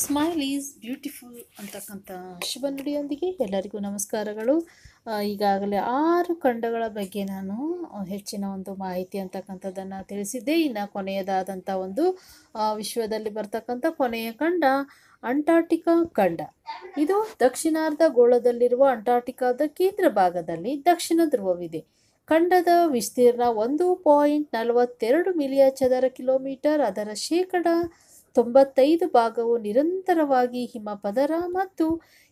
smile is beautiful ಅಂತಕ್ಕಂಥ ಶುಭ ನುಡಿಯೊಂದಿಗೆ ಎಲ್ಲರಿಗೂ ನಮಸ್ಕಾರಗಳು ಈಗಾಗಲೇ ಆರು ಖಂಡಗಳ ಬಗ್ಗೆ ನಾನು ಹೆಚ್ಚಿನ ಒಂದು ಮಾಹಿತಿ ಅಂತಕ್ಕಂಥದ್ದನ್ನು ತಿಳಿಸಿದ್ದೆ ಇನ್ನು ಕೊನೆಯದಾದಂಥ ಒಂದು ವಿಶ್ವದಲ್ಲಿ ಬರ್ತಕ್ಕಂಥ ಕೊನೆಯ ಖಂಡ ಅಂಟಾರ್ಟಿಕಾ ಖಂಡ ಇದು ದಕ್ಷಿಣಾರ್ಧ ಗೋಳದಲ್ಲಿರುವ ಅಂಟಾರ್ಟಿಕಾದ ಕೇಂದ್ರ ಭಾಗದಲ್ಲಿ ದಕ್ಷಿಣ ಧ್ರುವವಿದೆ ಖಂಡದ ವಿಸ್ತೀರ್ಣ ಒಂದು ಪಾಯಿಂಟ್ ನಲವತ್ತೆರಡು ಮಿಲಿಯ ಚದರ ಕಿಲೋಮೀಟರ್ ಅದರ ಶೇಕಡ ತೊಂಬತ್ತೈದು ಭಾಗವು ನಿರಂತರವಾಗಿ ಹಿಮಪದರ ಮತ್ತು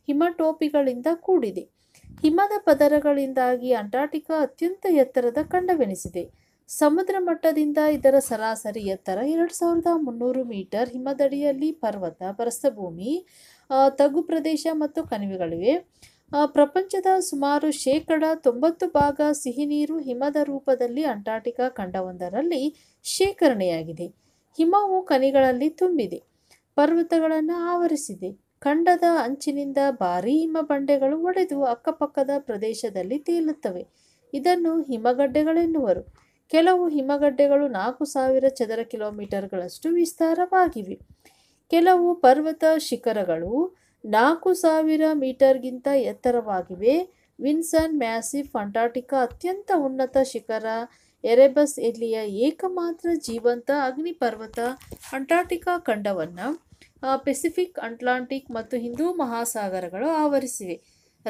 ಹಿಮಟೋಪಿಗಳಿಂದ ಕೂಡಿದೆ ಹಿಮದ ಪದರಗಳಿಂದಾಗಿ ಅಂಟಾರ್ಟಿಕಾ ಅತ್ಯಂತ ಎತ್ತರದ ಖಂಡವೆನಿಸಿದೆ ಸಮುದ್ರ ಮಟ್ಟದಿಂದ ಇದರ ಸರಾಸರಿ ಎತ್ತರ ಎರಡು ಸಾವಿರದ ಮುನ್ನೂರು ಮೀಟರ್ ಹಿಮದಡಿಯಲ್ಲಿ ಪರ್ವತ ಪ್ರಸ್ಥಭೂಮಿ ತಗ್ಗು ಪ್ರದೇಶ ಮತ್ತು ಕಣಿವೆಗಳಿವೆ ಪ್ರಪಂಚದ ಸುಮಾರು ಶೇಕಡ ತೊಂಬತ್ತು ಭಾಗ ಸಿಹಿನೀರು ಹಿಮದ ರೂಪದಲ್ಲಿ ಅಂಟಾರ್ಟಿಕಾ ಖಂಡವೊಂದರಲ್ಲಿ ಶೇಖರಣೆಯಾಗಿದೆ ಹಿಮವು ಕನಿಗಳಲ್ಲಿ ತುಂಬಿದೆ ಪರ್ವತಗಳನ್ನು ಆವರಿಸಿದೆ ಖಂಡದ ಅಂಚಿನಿಂದ ಭಾರೀ ಹಿಮ ಬಂಡೆಗಳು ಒಡೆದು ಅಕ್ಕಪಕ್ಕದ ಪ್ರದೇಶದಲ್ಲಿ ತೇಲುತ್ತವೆ ಇದನ್ನು ಹಿಮಗಡ್ಡೆಗಳೆನ್ನುವರು ಕೆಲವು ಹಿಮಗಡ್ಡೆಗಳು ನಾಲ್ಕು ಸಾವಿರ ಚದರ ಕಿಲೋಮೀಟರ್ಗಳಷ್ಟು ವಿಸ್ತಾರವಾಗಿವೆ ಕೆಲವು ಪರ್ವತ ಶಿಖರಗಳು ನಾಲ್ಕು ಸಾವಿರ ಮೀಟರ್ಗಿಂತ ಎತ್ತರವಾಗಿವೆ ವಿನ್ಸನ್ ಮ್ಯಾಸಿಫ್ ಅಂಟಾರ್ಟಿಕಾ ಅತ್ಯಂತ ಉನ್ನತ ಶಿಖರ ಎರೆಬಸ್ ಇಲ್ಲಿಯ ಏಕಮಾತ್ರ ಜೀವಂತ ಅಗ್ನಿ ಪರ್ವತ ಅಂಟಾರ್ಟಿಕಾ ಖಂಡವನ್ನು ಪೆಸಿಫಿಕ್ ಅಟ್ಲಾಂಟಿಕ್ ಮತ್ತು ಹಿಂದೂ ಮಹಾಸಾಗರಗಳು ಆವರಿಸಿವೆ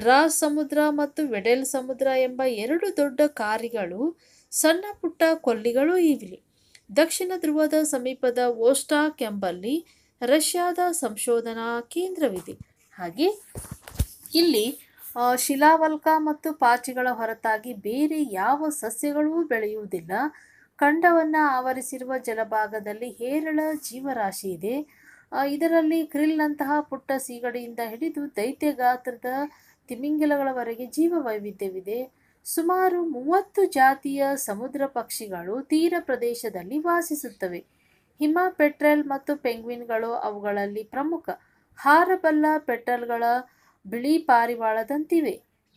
ರಾಸ್ ಸಮುದ್ರ ಮತ್ತು ವೆಡೆಲ್ ಸಮುದ್ರ ಎಂಬ ಎರಡು ದೊಡ್ಡ ಕಾರಿಗಳು ಸಣ್ಣ ಪುಟ್ಟ ಕೊಲ್ಲಿಗಳು ಇವೆ ದಕ್ಷಿಣ ಧ್ರುವದ ಸಮೀಪದ ಓಸ್ಟಾಕ್ ಎಂಬಲ್ಲಿ ರಷ್ಯಾದ ಸಂಶೋಧನಾ ಕೇಂದ್ರವಿದೆ ಹಾಗೆ ಇಲ್ಲಿ ಶಿಲಾವಲ್ಕ ಮತ್ತು ಪಾಚಿಗಳ ಹೊರತಾಗಿ ಬೇರೆ ಯಾವ ಸಸ್ಯಗಳೂ ಬೆಳೆಯುವುದಿಲ್ಲ ಖಂಡವನ್ನು ಆವರಿಸಿರುವ ಜಲಭಾಗದಲ್ಲಿ ಹೇರಳ ಜೀವರಾಶಿ ಇದೆ ಇದರಲ್ಲಿ ಕ್ರಿಲ್ನಂತಹ ಪುಟ್ಟ ಸೀಗಡಿಯಿಂದ ಹಿಡಿದು ದೈತ್ಯ ಗಾತ್ರದ ತಿಮಿಂಗಿಲಗಳವರೆಗೆ ಜೀವ ವೈವಿಧ್ಯವಿದೆ ಸುಮಾರು ಮೂವತ್ತು ಜಾತಿಯ ಸಮುದ್ರ ಪಕ್ಷಿಗಳು ತೀರ ಪ್ರದೇಶದಲ್ಲಿ ವಾಸಿಸುತ್ತವೆ ಹಿಮ ಪೆಟ್ರೆಲ್ ಮತ್ತು ಪೆಂಗ್ವಿನ್ಗಳು ಅವುಗಳಲ್ಲಿ ಪ್ರಮುಖ ಹಾರಬಲ್ಲ ಪೆಟ್ರಲ್ಗಳ ಬಿಳಿ ಪಾರಿವಾಳದಂತಿವೆ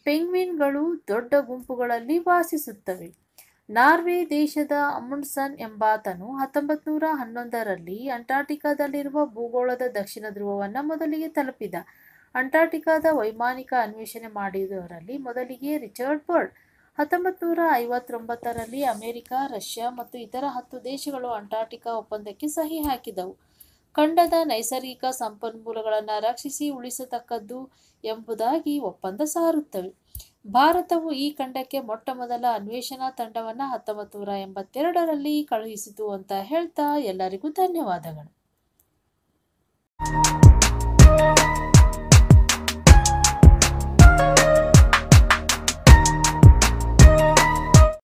ಪೆಂಗ್ವಿನ್ಗಳು ದೊಡ್ಡ ಗುಂಪುಗಳಲ್ಲಿ ವಾಸಿಸುತ್ತವೆ ನಾರ್ವೆ ದೇಶದ ಅಮುಂಡ್ಸನ್ ಎಂಬಾತನು ಹತ್ತೊಂಬತ್ತು ನೂರ ಹನ್ನೊಂದರಲ್ಲಿ ಅಂಟಾರ್ಟಿಕಾದಲ್ಲಿರುವ ಭೂಗೋಳದ ದಕ್ಷಿಣ ಧ್ರುವವನ್ನು ಮೊದಲಿಗೆ ತಲುಪಿದ ಅಂಟಾರ್ಟಿಕಾದ ವೈಮಾನಿಕ ಅನ್ವೇಷಣೆ ಮಾಡಿದವರಲ್ಲಿ ಮೊದಲಿಗೆ ರಿಚರ್ಡ್ ಬರ್ಡ್ ಹತ್ತೊಂಬತ್ತು ನೂರ ಐವತ್ತೊಂಬತ್ತರಲ್ಲಿ ಅಮೆರಿಕ ರಷ್ಯಾ ಮತ್ತು ಇತರ ಹತ್ತು ದೇಶಗಳು ಅಂಟಾರ್ಟಿಕಾ ಒಪ್ಪಂದಕ್ಕೆ ಸಹಿ ಹಾಕಿದವು ಖಂಡದ ನೈಸರ್ಗಿಕ ಸಂಪನ್ಮೂಲಗಳನ್ನು ರಕ್ಷಿಸಿ ಉಳಿಸತಕ್ಕದ್ದು ಎಂಬುದಾಗಿ ಒಪ್ಪಂದ ಸಾರುತ್ತವೆ ಭಾರತವು ಈ ಖಂಡಕ್ಕೆ ಮೊಟ್ಟಮೊದಲ ಅನ್ವೇಷಣಾ ತಂಡವನ್ನು ಹತ್ತೊಂಬತ್ತು ನೂರ ಎಂಬತ್ತೆರಡರಲ್ಲಿ ಕಳುಹಿಸಿತು ಅಂತ ಹೇಳ್ತಾ ಎಲ್ಲರಿಗೂ ಧನ್ಯವಾದಗಳು